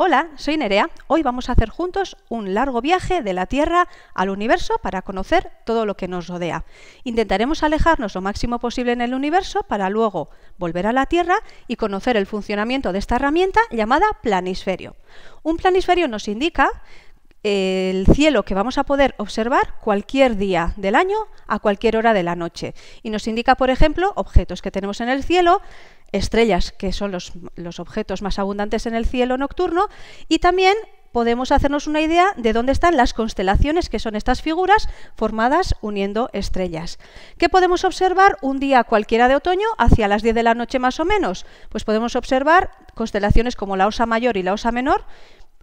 Hola, soy Nerea. Hoy vamos a hacer juntos un largo viaje de la Tierra al universo para conocer todo lo que nos rodea. Intentaremos alejarnos lo máximo posible en el universo para luego volver a la Tierra y conocer el funcionamiento de esta herramienta llamada planisferio. Un planisferio nos indica el cielo que vamos a poder observar cualquier día del año a cualquier hora de la noche. Y nos indica, por ejemplo, objetos que tenemos en el cielo, estrellas, que son los, objetos más abundantes en el cielo nocturno, y también podemos hacernos una idea de dónde están las constelaciones, que son estas figuras formadas uniendo estrellas. ¿Qué podemos observar un día cualquiera de otoño, hacia las 10 de la noche más o menos? Pues podemos observar constelaciones como la Osa Mayor y la Osa Menor,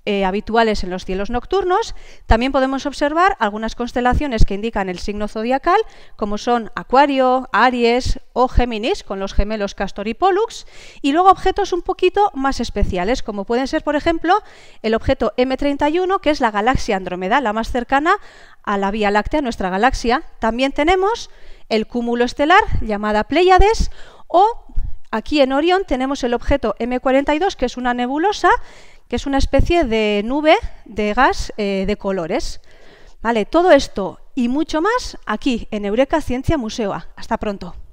eh, habituales en los cielos nocturnos. También podemos observar algunas constelaciones que indican el signo zodiacal, como son Acuario, Aries o Géminis, con los gemelos Castor y Pollux, y luego objetos un poquito más especiales, como pueden ser, por ejemplo, el objeto M31, que es la galaxia Andrómeda, la más cercana a la Vía Láctea, nuestra galaxia. También tenemos el cúmulo estelar, llamada Pléyades, o Aquí en Orión tenemos el objeto M42, que es una nebulosa que es una especie de nube de gas eh, de colores. Vale, todo esto y mucho más aquí en Eureka Ciencia Museo. Hasta pronto.